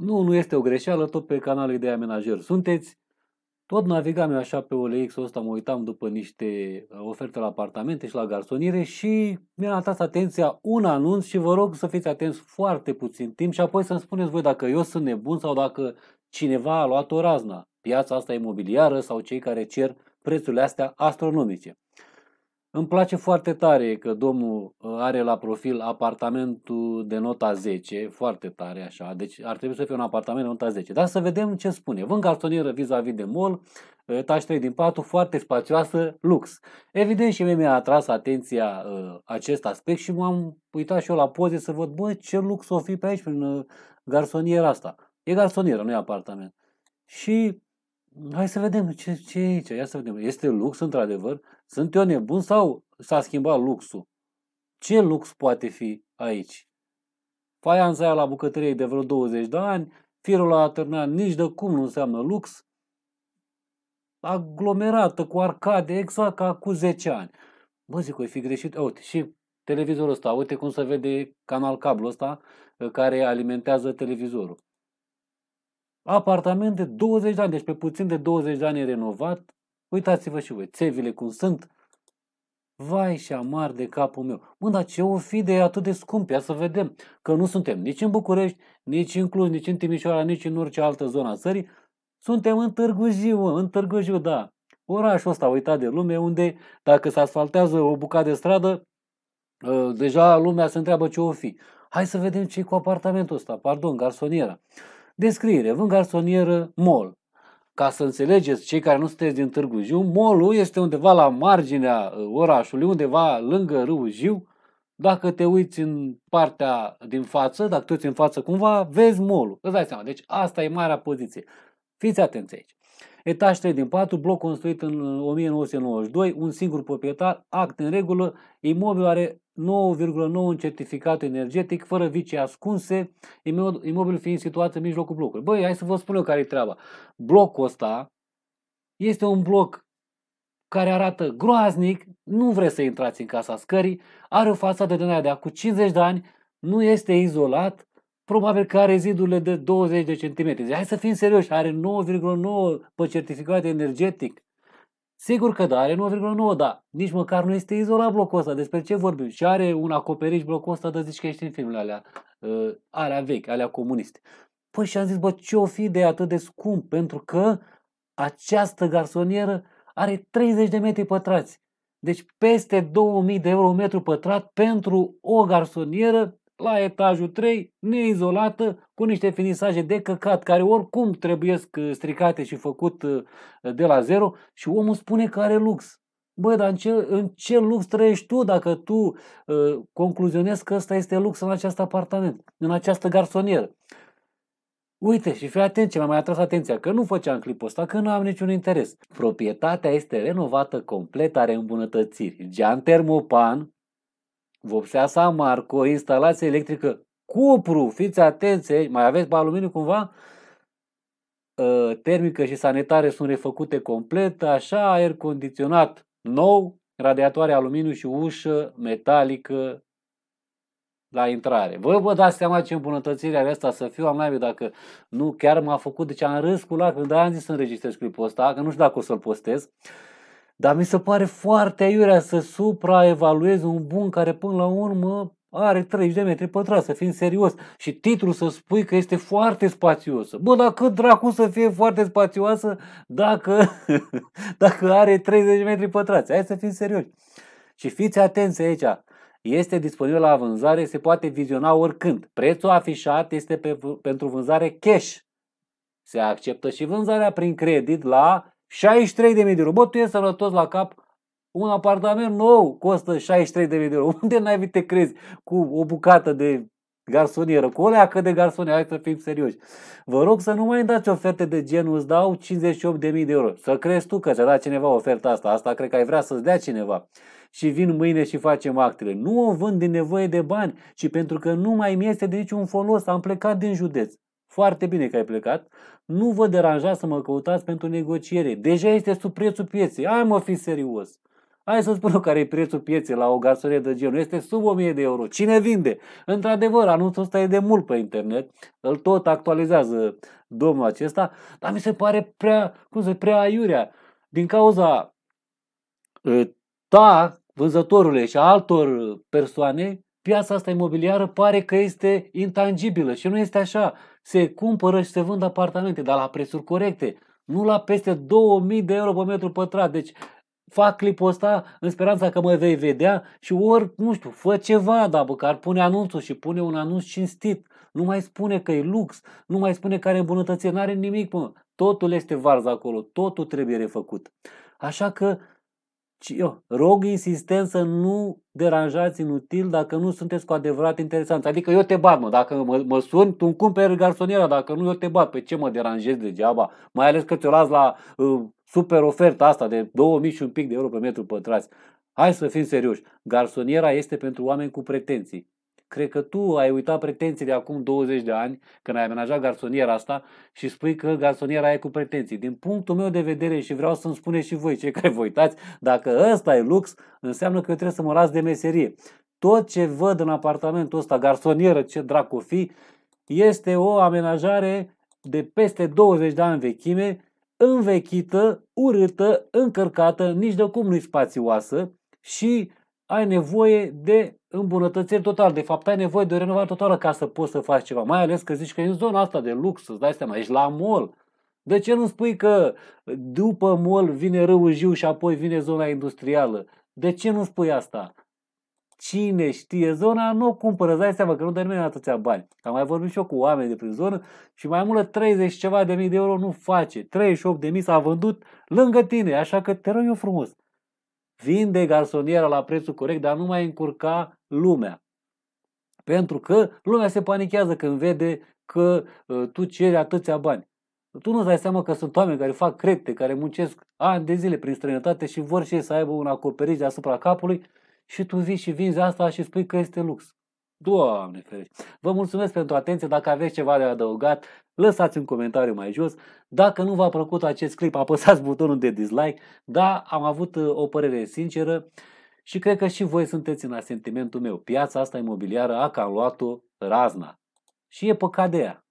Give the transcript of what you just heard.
Nu, nu este o greșeală, tot pe canalul de amenajer sunteți. Tot navigam eu așa pe OLX-ul ăsta, mă uitam după niște uh, oferte la apartamente și la garsonire și mi-a atras atenția un anunț și vă rog să fiți atenți foarte puțin timp și apoi să-mi spuneți voi dacă eu sunt nebun sau dacă cineva a luat o razna. Piața asta imobiliară sau cei care cer prețurile astea astronomice. Îmi place foarte tare că domnul uh, are la profil apartamentul de nota 10, foarte tare așa, deci ar trebui să fie un apartament de nota 10. Dar să vedem ce spune. Vând cartonieră vis-a-vis de mall, etaj 3 din 4, foarte spațioasă, lux. Evident și mie mi-a atras atenția uh, acest aspect și m-am uitat și eu la poze să văd, bă, ce lux o fi pe aici prin uh, garsoniera asta. E garsonieră, nu e apartament. Și Hai să vedem ce, ce e aici, ia să vedem. Este lux, într-adevăr? Sunt eu nebun sau s-a schimbat luxul? Ce lux poate fi aici? Faianța aia la bucătărie de vreo 20 de ani, firul la atârnat nici de cum nu înseamnă lux, aglomerată cu arcade, exact ca cu 10 ani. Bă, zic, oi fi greșit. Uite, și televizorul ăsta, uite cum se vede canal cablu ăsta care alimentează televizorul apartament de 20 de ani, deci pe puțin de 20 de ani e renovat. Uitați-vă și voi, țevile cum sunt. Vai și amar de capul meu. Mă, dar ce o fi de atât de scump? Ia să vedem că nu suntem nici în București, nici în Cluj, nici în Timișoara, nici în orice altă zonă a țării. Suntem în Târgu Jiu, în Târgu Jiu, da. Orașul ăsta uitat de lume, unde dacă se asfaltează o bucată de stradă, ă, deja lumea se întreabă ce o fi. Hai să vedem ce cu apartamentul ăsta, pardon, garsoniera. Descriere, vând garsonieră, mol. Ca să înțelegeți, cei care nu sunteți din Târgu Jiu, molul este undeva la marginea ă, orașului, undeva lângă râul Jiu. Dacă te uiți în partea din față, dacă te uiți în față cumva, vezi molul. Îți dai seama. Deci asta e marea poziție. Fiți atenți aici. Etaj 3 din 4, bloc construit în 1992, uh, un singur proprietar, act în regulă, imobil are 9,9 în certificat energetic, fără vicii ascunse, imobil fiind situat în mijlocul blocului. Băi, hai să vă spun eu care e treaba. Blocul ăsta este un bloc care arată groaznic, nu vreți să intrați în casa scării, are o fațadă de aia de acum 50 de ani, nu este izolat, probabil că are zidurile de 20 de centimetri. hai să fim serioși, are 9,9 pe certificat energetic. Sigur că da, are 9,9, da. Nici măcar nu este izolat blocul ăsta. Despre ce vorbim? Și are un acoperiș blocul ăsta, dar zici că ești în filmele alea, uh, alea vechi, alea comuniste. Păi și am zis, bă, ce o fi de atât de scump? Pentru că această garsonieră are 30 de metri pătrați. Deci peste 2000 de euro metru pătrat pentru o garsonieră la etajul 3, neizolată, cu niște finisaje de căcat, care oricum trebuie uh, stricate și făcut uh, de la zero și omul spune că are lux. Bă, dar în ce, în ce lux trăiești tu dacă tu uh, concluzionezi că ăsta este lux în acest apartament, în această garsonieră? Uite și fii atent ce mi-a mai atras atenția, că nu făceam clipul ăsta, că nu am niciun interes. Proprietatea este renovată complet, are îmbunătățiri. Gean termopan, vopseasa Marco, instalație electrică, cupru, fiți atenție, mai aveți pe aluminiu cumva, ă, termică și sanitare sunt refăcute complet, așa, aer condiționat nou, radiatoare aluminiu și ușă metalică la intrare. Vă vă dați seama ce îmbunătățire are asta să fiu am mai dacă nu chiar m-a făcut, deci am râs cu lacrimi, dar am zis să înregistrez clipul ăsta, că nu știu dacă o să-l postez. Uh, dar mi se pare foarte aiurea să supraevaluez un bun care până la urmă are 30 de metri pătrați, să fim serios. Și titlul să spui că este foarte spațioasă. Bă, dar cât dracu să fie foarte spațioasă dacă, dacă are 30 de metri pătrați? Hai să fim serios. Și fiți atenți aici. Este disponibil la vânzare, se poate viziona oricând. Prețul afișat este pe, pentru vânzare cash. Se acceptă și vânzarea prin credit la 63.000 de euro. Bă, tu ești sănătos la cap? Un apartament nou costă 63.000 de euro. Unde n-ai vite crezi cu o bucată de garsonieră, cu alea leacă de garsonieră, hai să fim serioși. Vă rog să nu mai dați oferte de genul, îți dau 58.000 de euro. Să crezi tu că ți-a dat cineva oferta asta, asta cred că ai vrea să-ți dea cineva. Și vin mâine și facem actele. Nu o vând din nevoie de bani, ci pentru că nu mai mi este de niciun folos, am plecat din județ. Foarte bine că ai plecat. Nu vă deranja să mă căutați pentru negociere. Deja este sub prețul pieței. Hai mă, fi serios. Hai să spun care e prețul pieței la o gasorie de genul. Este sub 1000 de euro. Cine vinde? Într-adevăr, anunțul ăsta e de mult pe internet. Îl tot actualizează domnul acesta. Dar mi se pare prea, cum să prea aiurea. Din cauza ă, ta, vânzătorule și a altor ă, persoane piața asta imobiliară pare că este intangibilă și nu este așa. Se cumpără și se vând apartamente, dar la prețuri corecte, nu la peste 2000 de euro pe metru pătrat. Deci fac clipul ăsta în speranța că mă vei vedea și ori, nu știu, fă ceva, dar da, măcar pune anunțul și pune un anunț cinstit. Nu mai spune că e lux, nu mai spune că are îmbunătățire, n-are nimic, mă. Totul este varză acolo, totul trebuie refăcut. Așa că eu rog insistent să nu deranjați inutil dacă nu sunteți cu adevărat interesanți. Adică eu te bat, mă, dacă mă, mă sun, tu îmi cumperi garsoniera, dacă nu eu te bat, pe păi ce mă deranjezi degeaba? Mai ales că ți-o las la uh, super oferta asta de 2000 și un pic de euro pe metru pătrați. Hai să fim serioși, garsoniera este pentru oameni cu pretenții. Cred că tu ai uitat pretenții de acum 20 de ani, când ai amenajat garsoniera asta și spui că garsoniera e cu pretenții. Din punctul meu de vedere și vreau să-mi spuneți și voi, cei care vă uitați, dacă ăsta e lux, înseamnă că eu trebuie să mă las de meserie. Tot ce văd în apartamentul ăsta, garsonieră, ce dracu fi, este o amenajare de peste 20 de ani vechime, învechită, urâtă, încărcată, nici de cum nu-i spațioasă și ai nevoie de îmbunătățiri total. De fapt, ai nevoie de o renovare totală ca să poți să faci ceva. Mai ales că zici că e în zona asta de lux, îți dai seama, ești la mol. De ce nu spui că după mol vine râul Jiu și apoi vine zona industrială? De ce nu spui asta? Cine știe zona, nu o cumpără. Îți dai seama că nu dă nimeni atâția bani. Am mai vorbit și eu cu oameni de prin zonă și mai mult 30 ceva de mii de euro nu face. 38 de mii s-a vândut lângă tine, așa că te rog eu frumos Vinde garsoniera la prețul corect, dar nu mai încurca lumea. Pentru că lumea se panichează când vede că uh, tu ceri atâția bani. Tu nu-ți dai seama că sunt oameni care fac crepte, care muncesc ani de zile prin străinătate și vor și ei să aibă un acoperiș deasupra capului și tu vii și vinzi asta și spui că este lux. Doamne ferește! Vă mulțumesc pentru atenție. Dacă aveți ceva de adăugat, Lăsați un comentariu mai jos. Dacă nu v-a plăcut acest clip, apăsați butonul de dislike. Da, am avut uh, o părere sinceră și cred că și voi sunteți în asentimentul meu. Piața asta imobiliară a cam luat-o razna. Și e păcat de ea.